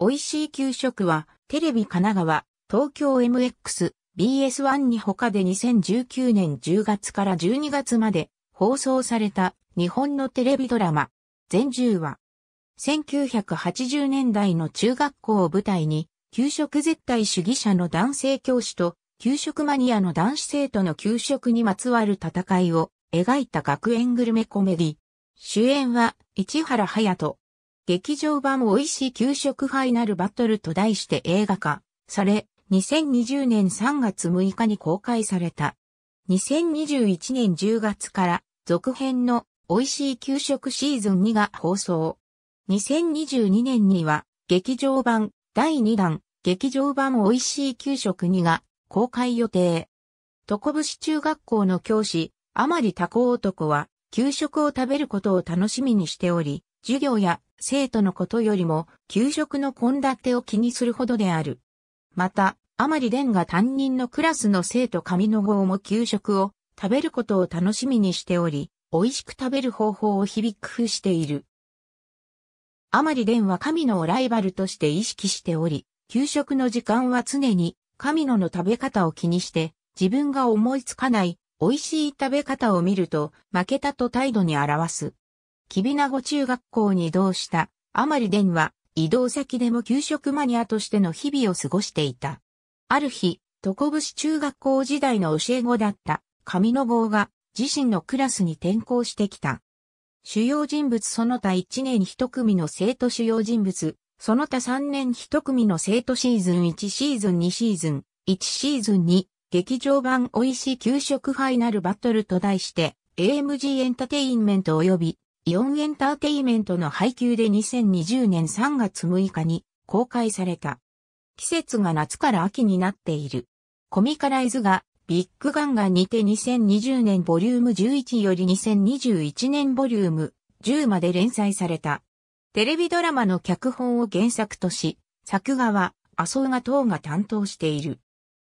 美味しい給食は、テレビ神奈川、東京 MX、BS1 に他で2019年10月から12月まで放送された日本のテレビドラマ、全10話。1980年代の中学校を舞台に、給食絶対主義者の男性教師と、給食マニアの男子生徒の給食にまつわる戦いを描いた学園グルメコメディ。主演は市原隼人、劇場版美味しい給食ファイナルバトルと題して映画化され、2020年3月6日に公開された。2021年10月から続編の美味しい給食シーズン2が放送。2022年には劇場版第2弾劇場版美味しい給食2が公開予定。床節中学校の教師、まり多幸男は給食を食べることを楽しみにしており、授業や生徒のことよりも、給食の献立を気にするほどである。また、あまり蓮が担任のクラスの生徒上の号も給食を食べることを楽しみにしており、美味しく食べる方法を日々工夫している。あまり蓮は神野をライバルとして意識しており、給食の時間は常に神野の食べ方を気にして、自分が思いつかない美味しい食べ方を見ると負けたと態度に表す。きびなご中学校に移動したあまりデンは移動先でも給食マニアとしての日々を過ごしていた。ある日、トコブシ中学校時代の教え子だった上野号が自身のクラスに転校してきた。主要人物その他1年1組の生徒主要人物、その他3年1組の生徒シーズン1シーズン2シーズン、1シーズン2、劇場版美味しい給食ファイナルバトルと題して、AMG エンタテインメント及びイオンエンターテイメントの配給で2020年3月6日に公開された。季節が夏から秋になっている。コミカライズがビッグガンガンにて2020年ボリューム11より2021年ボリューム10まで連載された。テレビドラマの脚本を原作とし、作画は麻生が等が担当している。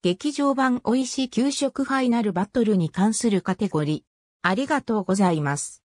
劇場版美味しい給食ファイナルバトルに関するカテゴリー。ありがとうございます。